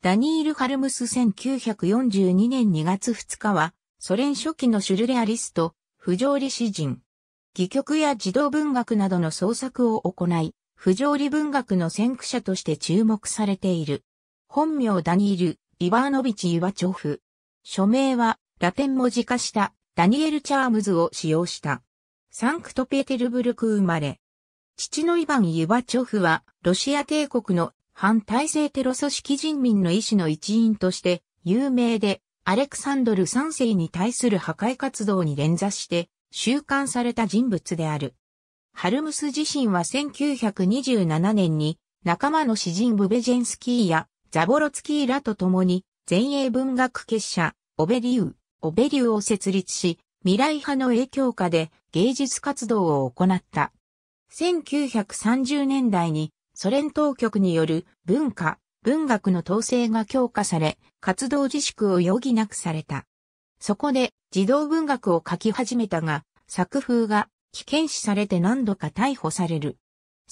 ダニール・ハルムス1942年2月2日は、ソ連初期のシュルレアリスト、不条理詩人。戯曲や児童文学などの創作を行い、不条理文学の先駆者として注目されている。本名ダニール・イバーノビチ・ユバチョフ。署名は、ラテン文字化したダニエル・チャームズを使用した。サンクトペテルブルク生まれ。父のイヴァン・ユバチョフは、ロシア帝国の反体制テロ組織人民の意志の一員として有名で、アレクサンドル3世に対する破壊活動に連座して収監された人物である。ハルムス自身は1927年に仲間の詩人ブベジェンスキーやザボロツキーらと共に前衛文学結社オベリュー、オベリューを設立し未来派の影響下で芸術活動を行った。1930年代にソ連当局による文化、文学の統制が強化され、活動自粛を余儀なくされた。そこで児童文学を書き始めたが、作風が危険視されて何度か逮捕される。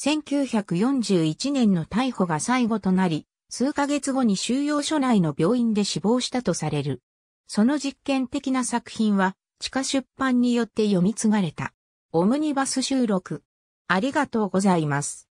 1941年の逮捕が最後となり、数ヶ月後に収容所内の病院で死亡したとされる。その実験的な作品は、地下出版によって読み継がれた。オムニバス収録。ありがとうございます。